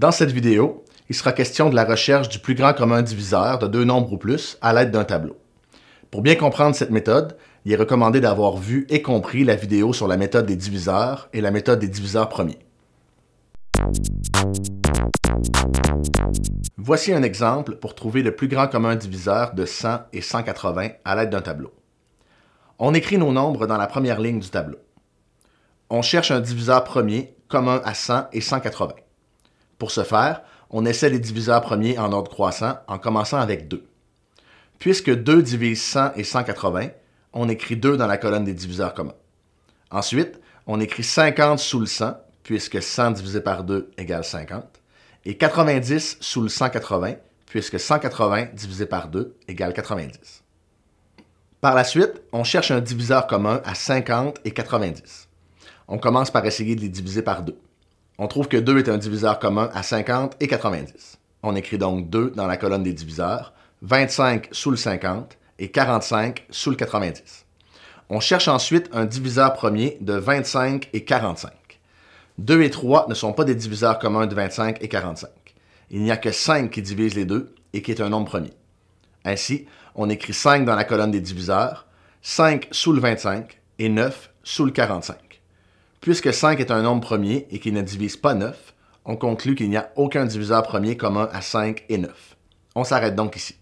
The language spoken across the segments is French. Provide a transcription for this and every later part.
Dans cette vidéo, il sera question de la recherche du plus grand commun diviseur de deux nombres ou plus à l'aide d'un tableau. Pour bien comprendre cette méthode, il est recommandé d'avoir vu et compris la vidéo sur la méthode des diviseurs et la méthode des diviseurs premiers. Voici un exemple pour trouver le plus grand commun diviseur de 100 et 180 à l'aide d'un tableau. On écrit nos nombres dans la première ligne du tableau. On cherche un diviseur premier commun à 100 et 180. Pour ce faire, on essaie les diviseurs premiers en ordre croissant en commençant avec 2. Puisque 2 divise 100 et 180, on écrit 2 dans la colonne des diviseurs communs. Ensuite, on écrit 50 sous le 100, puisque 100 divisé par 2 égale 50, et 90 sous le 180, puisque 180 divisé par 2 égale 90. Par la suite, on cherche un diviseur commun à 50 et 90. On commence par essayer de les diviser par 2. On trouve que 2 est un diviseur commun à 50 et 90. On écrit donc 2 dans la colonne des diviseurs, 25 sous le 50 et 45 sous le 90. On cherche ensuite un diviseur premier de 25 et 45. 2 et 3 ne sont pas des diviseurs communs de 25 et 45. Il n'y a que 5 qui divise les deux et qui est un nombre premier. Ainsi, on écrit 5 dans la colonne des diviseurs, 5 sous le 25 et 9 sous le 45. Puisque 5 est un nombre premier et qu'il ne divise pas 9, on conclut qu'il n'y a aucun diviseur premier commun à 5 et 9. On s'arrête donc ici.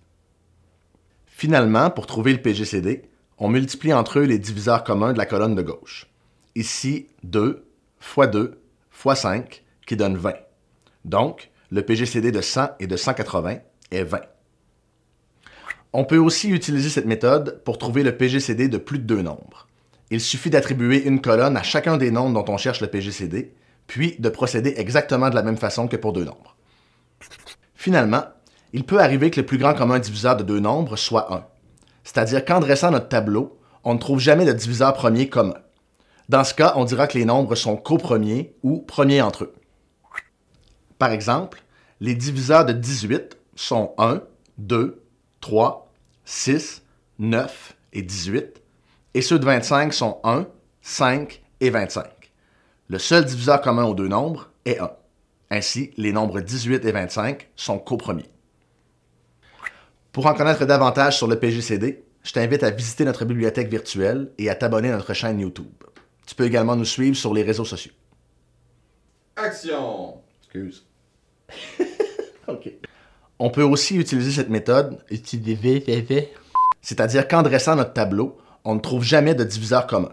Finalement, pour trouver le PGCD, on multiplie entre eux les diviseurs communs de la colonne de gauche. Ici, 2 x 2 x 5 qui donne 20. Donc, le PGCD de 100 et de 180 est 20. On peut aussi utiliser cette méthode pour trouver le PGCD de plus de deux nombres. Il suffit d'attribuer une colonne à chacun des nombres dont on cherche le PGCD, puis de procéder exactement de la même façon que pour deux nombres. Finalement, il peut arriver que le plus grand commun diviseur de deux nombres soit 1. C'est-à-dire qu'en dressant notre tableau, on ne trouve jamais de diviseur premier commun. Dans ce cas, on dira que les nombres sont copremiers ou premiers entre eux. Par exemple, les diviseurs de 18 sont 1, 2, 3, 6, 9 et 18, et ceux de 25 sont 1, 5 et 25. Le seul diviseur commun aux deux nombres est 1. Ainsi, les nombres 18 et 25 sont copromis. Pour en connaître davantage sur le PGCD, je t'invite à visiter notre bibliothèque virtuelle et à t'abonner à notre chaîne YouTube. Tu peux également nous suivre sur les réseaux sociaux. Action! Excuse. OK. On peut aussi utiliser cette méthode, c'est-à-dire qu'en dressant notre tableau, on ne trouve jamais de diviseur commun.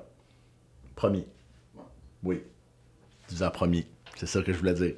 Premier. Oui. Diviseur premier. C'est ça que je voulais dire.